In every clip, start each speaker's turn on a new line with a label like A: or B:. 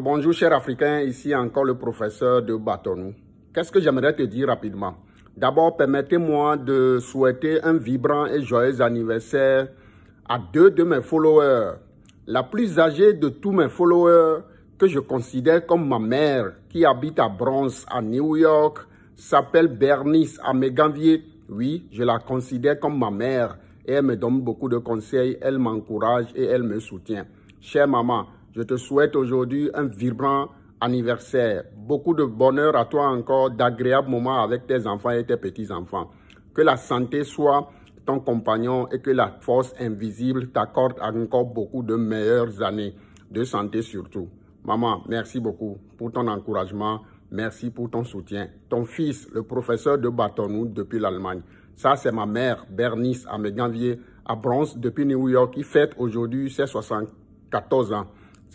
A: bonjour chers Africains, ici encore le professeur de Batonou. Qu'est-ce que j'aimerais te dire rapidement D'abord, permettez-moi de souhaiter un vibrant et joyeux anniversaire à deux de mes followers. La plus âgée de tous mes followers, que je considère comme ma mère, qui habite à Bronx, à New York, s'appelle Bernice Améganvier. Oui, je la considère comme ma mère et elle me donne beaucoup de conseils, elle m'encourage et elle me soutient. Chère maman, je te souhaite aujourd'hui un vibrant anniversaire. Beaucoup de bonheur à toi encore, d'agréables moments avec tes enfants et tes petits-enfants. Que la santé soit ton compagnon et que la force invisible t'accorde encore beaucoup de meilleures années de santé surtout. Maman, merci beaucoup pour ton encouragement. Merci pour ton soutien. Ton fils, le professeur de Batonou depuis l'Allemagne. Ça, c'est ma mère, Bernice à Méganvier, à Bronze, depuis New York, qui fête aujourd'hui ses 74 ans.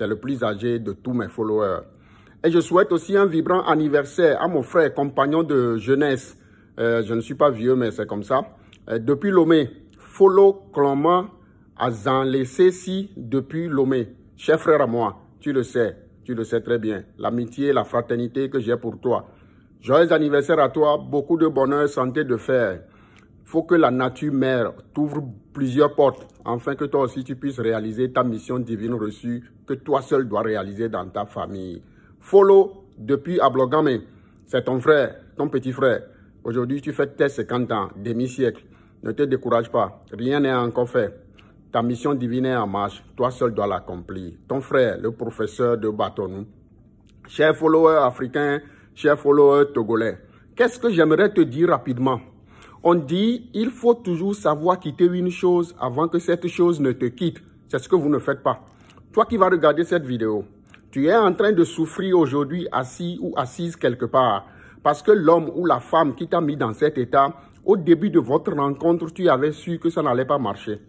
A: C'est le plus âgé de tous mes followers. Et je souhaite aussi un vibrant anniversaire à mon frère, compagnon de jeunesse. Euh, je ne suis pas vieux, mais c'est comme ça. Euh, depuis Lomé, follow à Azan si depuis Lomé. Cher frère à moi, tu le sais, tu le sais très bien. L'amitié, la fraternité que j'ai pour toi. Joyeux anniversaire à toi, beaucoup de bonheur, santé de fer faut que la nature mère t'ouvre plusieurs portes afin que toi aussi tu puisses réaliser ta mission divine reçue que toi seul dois réaliser dans ta famille. Follow depuis Ablogame, c'est ton frère, ton petit frère. Aujourd'hui, tu fais tes 50 ans, demi-siècle. Ne te décourage pas, rien n'est encore fait. Ta mission divine est en marche, toi seul dois l'accomplir. Ton frère, le professeur de Batonou. Cher follower africain, cher follower togolais, qu'est-ce que j'aimerais te dire rapidement on dit, il faut toujours savoir quitter une chose avant que cette chose ne te quitte. C'est ce que vous ne faites pas. Toi qui vas regarder cette vidéo, tu es en train de souffrir aujourd'hui assis ou assise quelque part. Parce que l'homme ou la femme qui t'a mis dans cet état, au début de votre rencontre, tu avais su que ça n'allait pas marcher.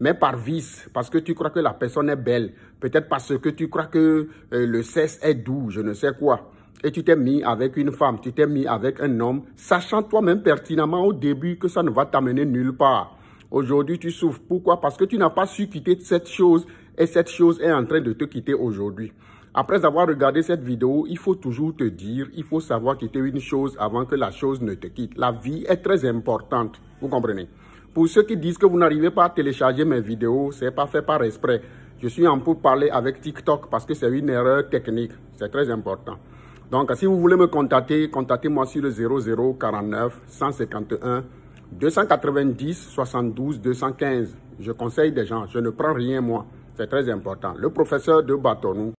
A: Mais par vice, parce que tu crois que la personne est belle, peut-être parce que tu crois que euh, le sexe est doux, je ne sais quoi et tu t'es mis avec une femme, tu t'es mis avec un homme, sachant toi-même pertinemment au début que ça ne va t'amener nulle part. Aujourd'hui, tu souffres. Pourquoi Parce que tu n'as pas su quitter cette chose et cette chose est en train de te quitter aujourd'hui. Après avoir regardé cette vidéo, il faut toujours te dire, il faut savoir quitter une chose avant que la chose ne te quitte. La vie est très importante, vous comprenez Pour ceux qui disent que vous n'arrivez pas à télécharger mes vidéos, ce n'est pas fait par esprit. Je suis en pour parler avec TikTok parce que c'est une erreur technique. C'est très important. Donc, si vous voulez me contacter, contactez-moi sur le 0049 151 290 72 215. Je conseille des gens. Je ne prends rien, moi. C'est très important. Le professeur de Batonou,